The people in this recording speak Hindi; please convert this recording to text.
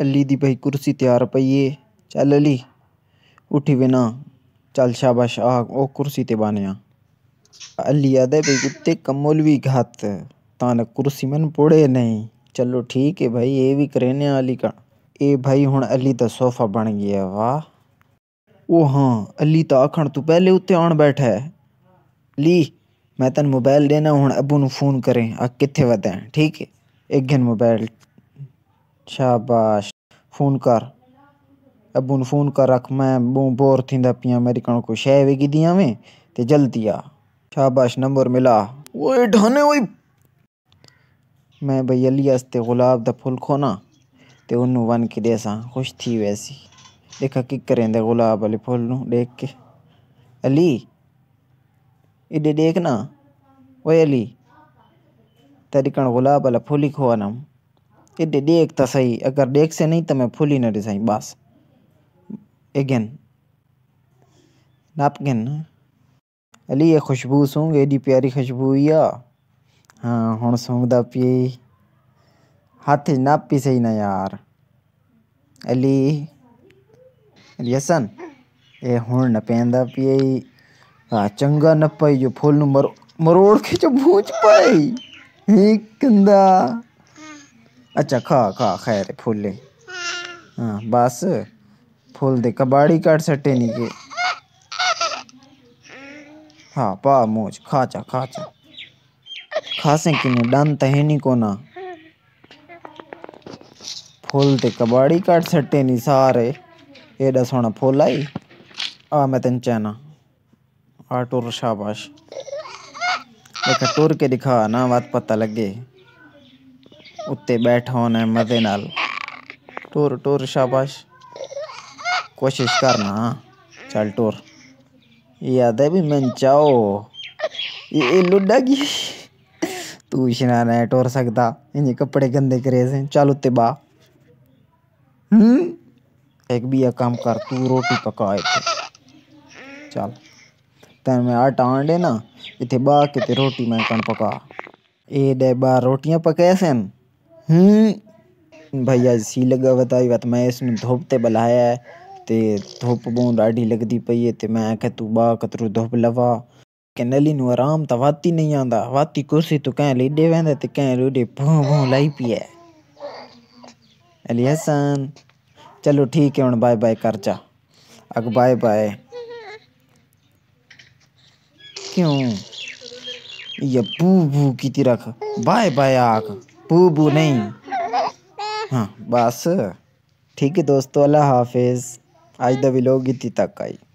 अली दी भाई कुर्सी तैयार पई है चल अली उठी बिना चल शाबाश आ ओ कुर्सी ते बाने अली आदे भाई कुत्ते कमोल भी घात तान कुर्सी मन पोड़े नहीं चलो ठीक है भाई ये भी करेने अली का ए भाई हूँ अली तो सोफा बन गया वाह ओ हाँ अली तो आखण तू पहले उत्ते आन बैठा है ली मैं तन मोबाइल देना हूँ अबू न फोन करें आ कितने वतें ठीक है एक घन मोबाइल शाबाश फ़ोन कर अबून फ़ोन कर रख मैं बू बोर थी पिया मेरी कण को शइ विगी में ते जल्दी आ शाबाश नंबर मिला ओए ढाने ओए मैं भई अलियास ते गुलाब दा फुल खोना ते उन्होंने वन के दे खुश थी वैसी देखा कि करें दे गुलाब वाले फुल देख के अली इडे देखना ओए अली तेरी कण गुलाब वाला फूल ही खोना अगर देख સહી અગર तो નહીં તમે ફૂલી નથી સહી બસ એગેન नापकिन अली ये खुशबू सूंग एडी प्यारी खुशबू या हाँ हूँ सूंघदा हाथ हथ नापी सही ना यार अली अली हसन ये हूँ नपेंदा पी हाँ चंगा नपाई जो फूल मरो मरोड़ के जो भूज पाई ही कंदा अच्छा खा खा खैर फूले हाँ बस फूल दे कबाड़ी काट सटे नहीं के हाँ पा मोज खाचा खाचा खासे कि ने डन नहीं तो को ना फूल ते कबाड़ी काट सटे नहीं सारे एडा सोना फूल आई आ मैं तेन चैना आ टुर शाबाश एक टुर के दिखा ना बात पता लगे ਉੱਤੇ ਬੈਠੋ ਨੇ ਮਜ਼ੇ ਨਾਲ ਟੁਰ ਟੁਰ ਸ਼ਾਬਾਸ਼ ਕੋਸ਼ਿਸ਼ ਕਰਨਾ ਚੱਲ ਟੁਰ ਯਾਦ ਹੈ ਵੀ ਮੈਂ ਚਾਓ ये ਲੁੱਡਾ की तू शना नहीं टोर सकता इन कपड़े गंदे करे से चल उत्ते बा हम्म एक भी एक काम कर तू रोटी पका एक चल तेन मैं आटा आन देना इतने बाह के रोटी मैं कण पका ए दे बा रोटियां पकाए सन हम्म भैया सी सीलगा बताई बात मैं इसने धूप ते बलाया है ते धूप बहुत ॾाढी लगती पई है ते मैं कह तू बा कतरो धूप लवा के नली नु आराम तो वाती नहीं आंदा वाती कुर्सी तू कह लेडे वेंदे ते कह लेडे भू भों लाई पिए अली हसन चलो ठीक है हूँ बाय बाय कर जा अग बाय बाय क्यों ये बू बू की रख बाय बाय आख बूबू नहीं हाँ बस ठीक है दोस्तों अल्लाह हाफिज़ आज द तो विलोग इतनी तक आई